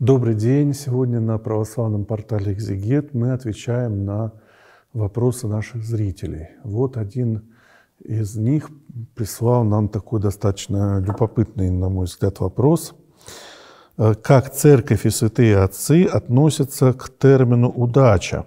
Добрый день. Сегодня на православном портале «Экзегет» мы отвечаем на вопросы наших зрителей. Вот один из них прислал нам такой достаточно любопытный, на мой взгляд, вопрос. Э, как церковь и святые отцы относятся к термину «удача»?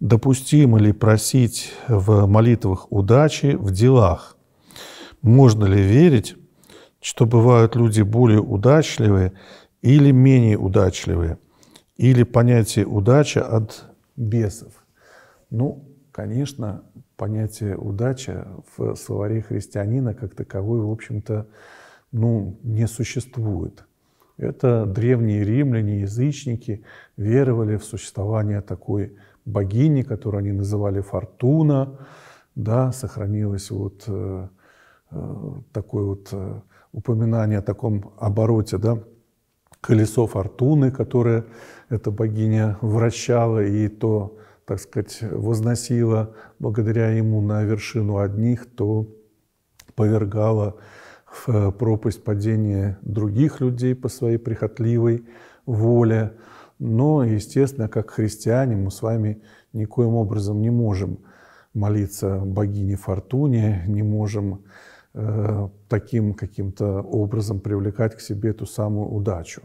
Допустимо ли просить в молитвах удачи в делах? Можно ли верить, что бывают люди более удачливые – или менее удачливые, или понятие удача от бесов. Ну, конечно, понятие удача в словаре христианина как таковой, в общем-то, ну, не существует. Это древние римляне, язычники веровали в существование такой богини, которую они называли Фортуна. Да, сохранилось вот э, э такое вот э, упоминание о таком обороте, да, колесо фортуны, которое эта богиня вращала, и то, так сказать, возносила благодаря ему на вершину одних, то повергала в э, пропасть падения других людей по своей прихотливой воле. Но, естественно, как христиане мы с вами никоим образом не можем молиться богине Фортуне, не можем Э, таким каким-то образом привлекать к себе эту самую удачу.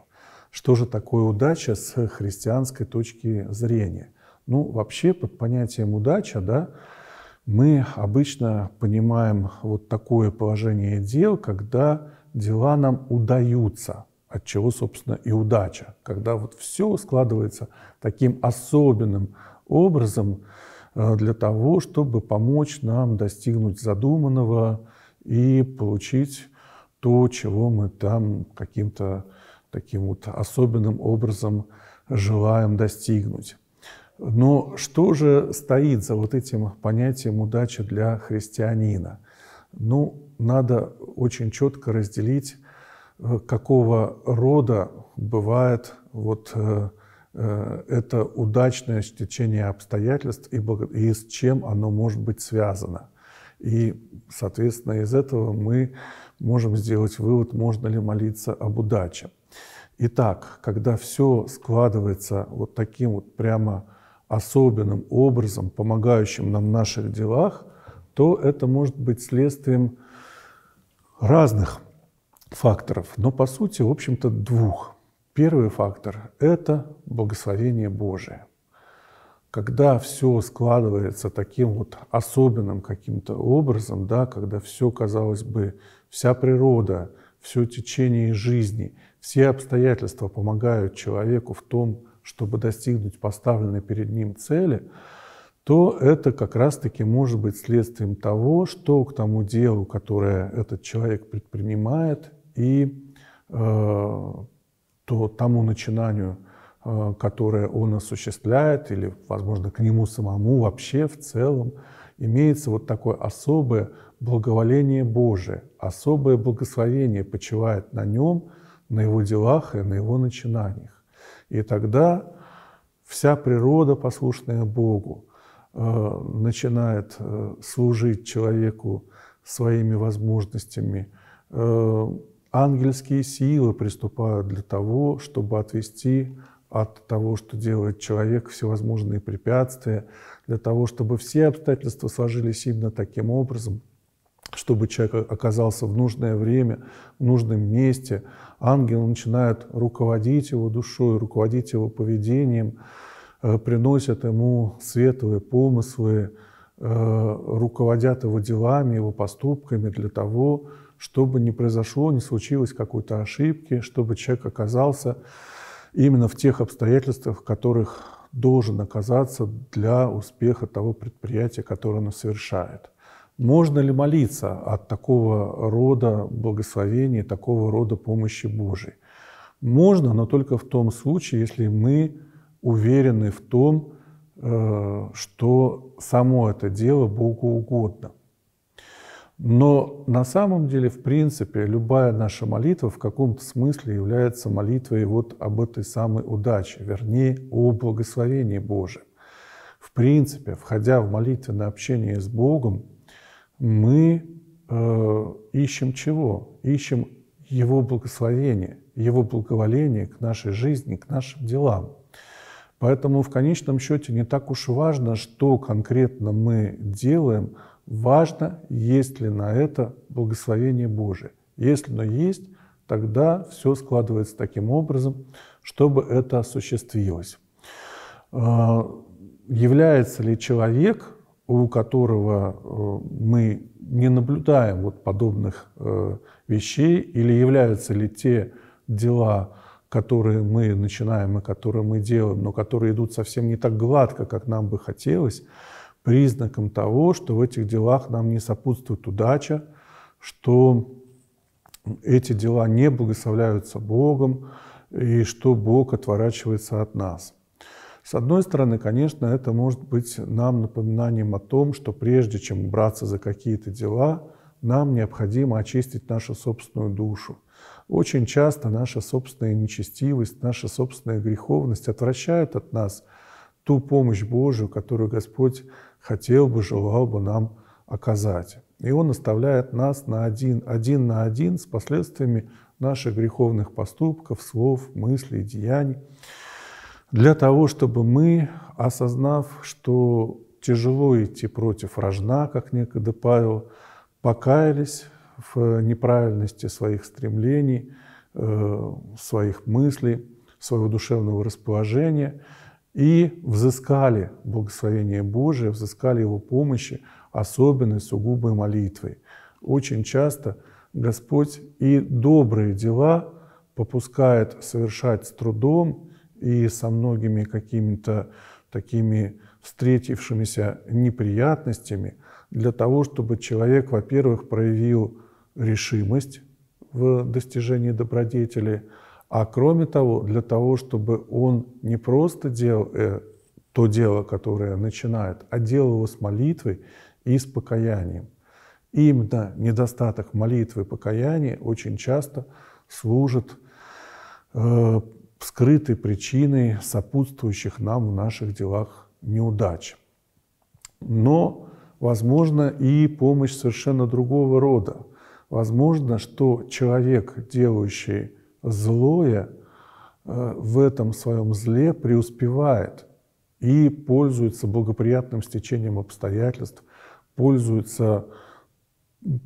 Что же такое удача с христианской точки зрения? Ну, вообще под понятием удача, да, мы обычно понимаем вот такое положение дел, когда дела нам удаются, от чего, собственно, и удача, когда вот все складывается таким особенным образом э, для того, чтобы помочь нам достигнуть задуманного, и получить то, чего мы там каким-то таким вот особенным образом желаем достигнуть. Но что же стоит за вот этим понятием удачи для христианина? Ну, надо очень четко разделить, э, какого рода бывает вот э, э, это удачное стечение обстоятельств и с чем оно может быть связано. И, соответственно, из этого мы можем сделать вывод, можно ли молиться об удаче. Итак, когда все складывается вот таким вот прямо особенным образом, помогающим нам в наших делах, то это может быть следствием разных факторов, но по сути, в общем-то, двух. Первый фактор – это благословение Божие – когда все складывается таким вот особенным каким-то образом, да, когда все, казалось бы, вся природа, все течение жизни, все обстоятельства помогают человеку в том, чтобы достигнуть поставленной перед ним цели, то это как раз-таки может быть следствием того, что к тому делу, которое этот человек предпринимает, и э, то тому начинанию, Э, которое он осуществляет, или, возможно, к нему самому вообще в целом, имеется вот такое особое благоволение Божие, особое благословение почивает на нем, на его делах и на его начинаниях. И тогда вся природа, послушная Богу, э, начинает э, служить человеку своими возможностями. Ангельские силы приступают для того, чтобы отвести от того, что делает человек, всевозможные препятствия, для того, чтобы все обстоятельства сложились именно таким образом, чтобы человек оказался в нужное время, в нужном месте. Ангел начинает руководить его душой, руководить его поведением, э, приносят ему светлые помыслы, э, руководят его делами, его поступками для того, чтобы не произошло, не случилось какой-то ошибки, чтобы человек оказался именно в тех обстоятельствах, в которых должен оказаться для успеха того предприятия, которое он совершает. Можно ли молиться от такого рода благословений, такого рода помощи Божией? Можно, но только в том случае, если мы уверены в том, э, что само это дело Богу угодно – но на самом деле, в принципе, любая наша молитва в каком-то смысле является молитвой вот об этой самой удаче, вернее, о благословении Божьем. В принципе, входя в молитвенное общение с Богом, мы э, ищем чего? Ищем Его благословение, Его благоволение к нашей жизни, к нашим делам. Поэтому в конечном счете не так уж важно, что конкретно мы делаем – Важно, есть ли на это благословение Божие. Если оно есть, тогда все складывается таким образом, чтобы это осуществилось. А, является ли человек, у которого э, мы не наблюдаем вот подобных э, вещей, или являются ли те дела, которые мы начинаем и которые мы делаем, но которые идут совсем не так гладко, как нам бы хотелось, признаком того, что в этих делах нам не сопутствует удача, что эти дела не благословляются Богом и что Бог отворачивается от нас. С одной стороны, конечно, это может быть нам напоминанием о том, что прежде чем браться за какие-то дела, нам необходимо очистить нашу собственную душу. Очень часто наша собственная нечестивость, наша собственная греховность отвращают от нас ту помощь Божию, которую Господь хотел бы, желал бы нам оказать. И он оставляет нас на один, один на один с последствиями наших греховных поступков, слов, мыслей, деяний, для того, чтобы мы, осознав, что тяжело идти против рожна, как некогда Павел, покаялись в неправильности своих стремлений, э, своих мыслей, своего душевного расположения – и взыскали благословение Божие, взыскали его помощи, особенно сугубой молитвой. Очень часто Господь и добрые дела попускает совершать с трудом и со многими какими-то такими встретившимися неприятностями для того, чтобы человек, во-первых, проявил решимость в достижении добродетели – а кроме того, для того, чтобы он не просто делал э, то дело, которое начинает, а делал его с молитвой и с покаянием. И именно недостаток молитвы и покаяния очень часто служит э, скрытой причиной сопутствующих нам в наших делах неудач. Но, возможно, и помощь совершенно другого рода. Возможно, что человек, делающий злое э, в этом своем зле преуспевает и пользуется благоприятным стечением обстоятельств, пользуется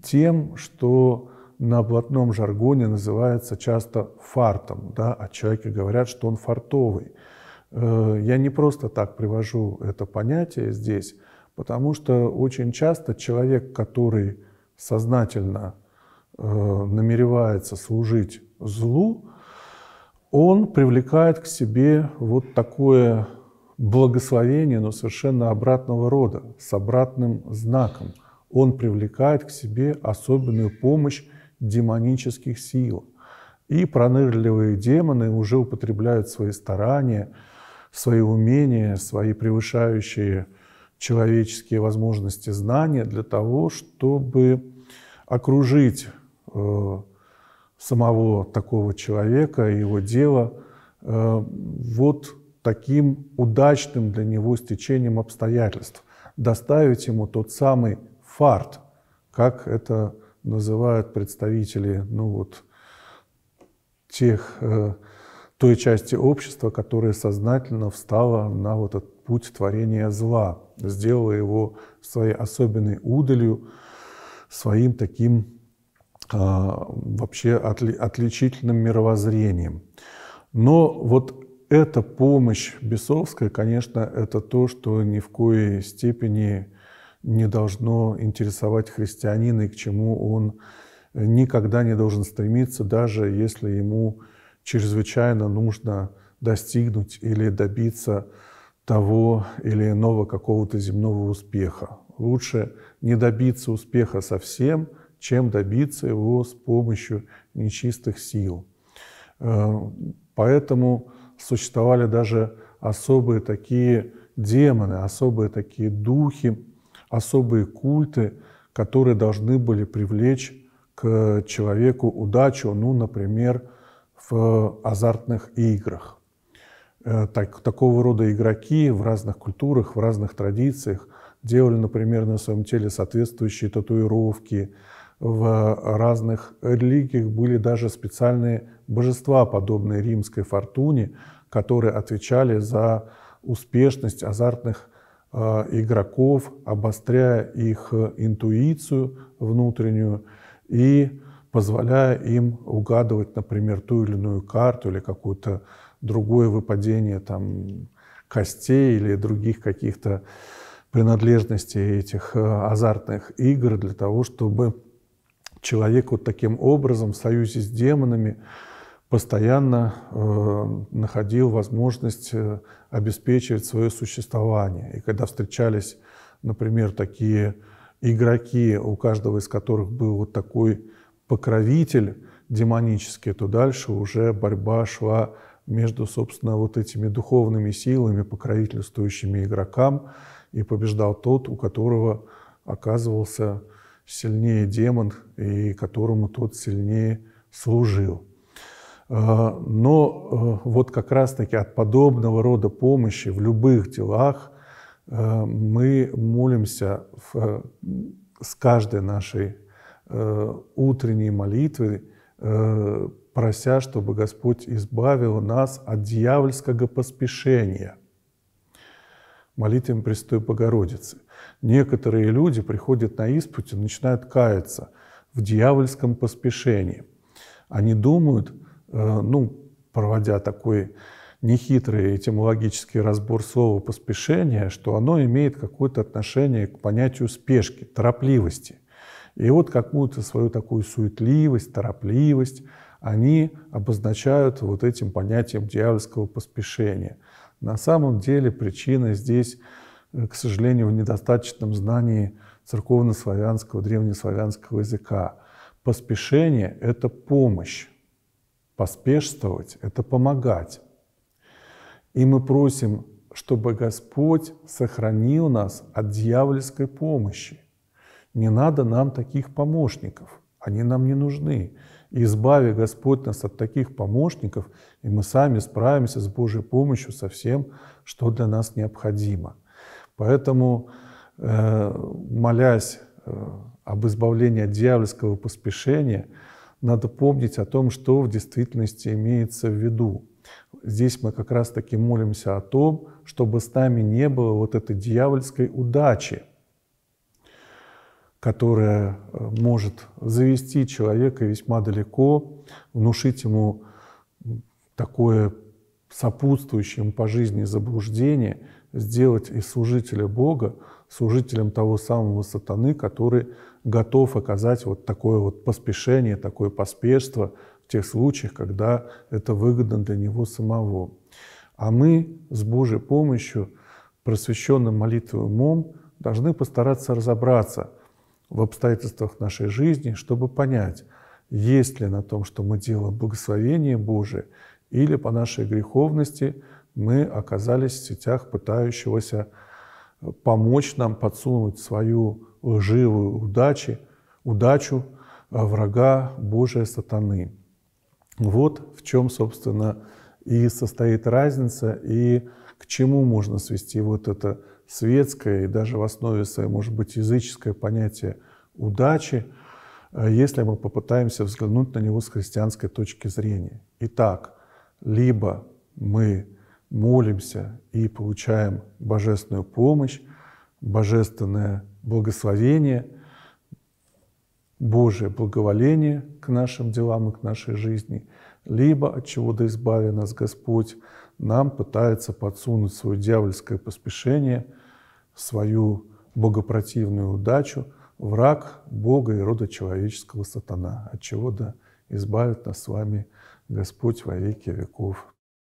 тем, что на блатном жаргоне называется часто фартом. Да? О а человеке говорят, что он фартовый. Э, я не просто так привожу это понятие здесь, потому что очень часто человек, который сознательно э, намеревается служить злу, он привлекает к себе вот такое благословение, но совершенно обратного рода, с обратным знаком. Он привлекает к себе особенную помощь демонических сил. И пронырливые демоны уже употребляют свои старания, свои умения, свои превышающие человеческие возможности знания для того, чтобы окружить э, самого такого человека и его дела э, вот таким удачным для него стечением обстоятельств, доставить ему тот самый фарт, как это называют представители ну вот, тех, э, той части общества, которая сознательно встала на вот этот путь творения зла, сделала его своей особенной удалью, своим таким а, вообще отли, отличительным мировоззрением. Но вот эта помощь бесовская, конечно, это то, что ни в коей степени не должно интересовать христианина и к чему он никогда не должен стремиться, даже если ему чрезвычайно нужно достигнуть или добиться того или иного какого-то земного успеха. Лучше не добиться успеха совсем – чем добиться его с помощью нечистых сил. Э, поэтому существовали даже особые такие демоны, особые такие духи, особые культы, которые должны были привлечь к человеку удачу, ну, например, в азартных играх. Э, так, такого рода игроки в разных культурах, в разных традициях делали, например, на своем теле соответствующие татуировки, в разных религиях были даже специальные божества, подобные римской фортуне, которые отвечали за успешность азартных э, игроков, обостряя их э, интуицию внутреннюю и позволяя им угадывать, например, ту или иную карту или какое-то другое выпадение там, костей или других каких-то принадлежностей этих э, азартных игр для того, чтобы человек вот таким образом в союзе с демонами постоянно э, находил возможность э, обеспечивать свое существование. И когда встречались, например, такие игроки, у каждого из которых был вот такой покровитель демонический, то дальше уже борьба шла между, собственно, вот этими духовными силами, покровительствующими игрокам, и побеждал тот, у которого оказывался сильнее демон и которому тот сильнее служил. А, но а, вот как раз-таки от подобного рода помощи в любых делах а, мы молимся в, с каждой нашей утренней молитвы, прося, чтобы Господь избавил нас от дьявольского поспешения. Молитвам Престой Богородицы. Некоторые люди приходят на исповедь и начинают каяться в дьявольском поспешении. Они думают, э, ну, проводя такой нехитрый этимологический разбор слова «поспешение», что оно имеет какое-то отношение к понятию спешки, торопливости. И вот какую-то свою такую суетливость, торопливость они обозначают вот этим понятием дьявольского поспешения. На самом деле причина здесь Э, к сожалению, в недостаточном знании церковно-славянского, древнеславянского языка. Поспешение – это помощь, поспешствовать – это помогать. И мы просим, чтобы Господь сохранил нас от дьявольской помощи. Не надо нам таких помощников, они нам не нужны. И избави Господь нас от таких помощников, и мы сами справимся с Божьей помощью со всем, что для нас необходимо – Поэтому, э, молясь э, об избавлении от дьявольского поспешения, надо помнить о том, что в действительности имеется в виду. Здесь мы как раз-таки молимся о том, чтобы с нами не было вот этой дьявольской удачи, которая э, может завести человека весьма далеко, внушить ему такое сопутствующее ему по жизни заблуждение – сделать из служителя Бога служителем того самого сатаны, который готов оказать вот такое вот поспешение, такое поспешство в тех случаях, когда это выгодно для него самого. А мы с Божьей помощью, просвещенным молитвой умом, должны постараться разобраться в обстоятельствах нашей жизни, чтобы понять, есть ли на том, что мы делаем благословение Божие, или по нашей греховности – мы оказались в сетях пытающегося э, помочь нам подсунуть свою живую удачу, удачу э, врага Божия сатаны. Вот в чем, собственно, и состоит разница, и к чему можно свести вот это светское и даже в основе своей, может быть, языческое понятие удачи, э, если мы попытаемся взглянуть на него с христианской точки зрения. Итак, либо мы молимся и получаем божественную помощь, божественное благословение, Божие благоволение к нашим делам и к нашей жизни, либо от чего да избави нас Господь, нам пытается подсунуть свое дьявольское поспешение, свою богопротивную удачу, враг Бога и рода человеческого сатана, от чего да избавит нас с вами Господь во веки веков.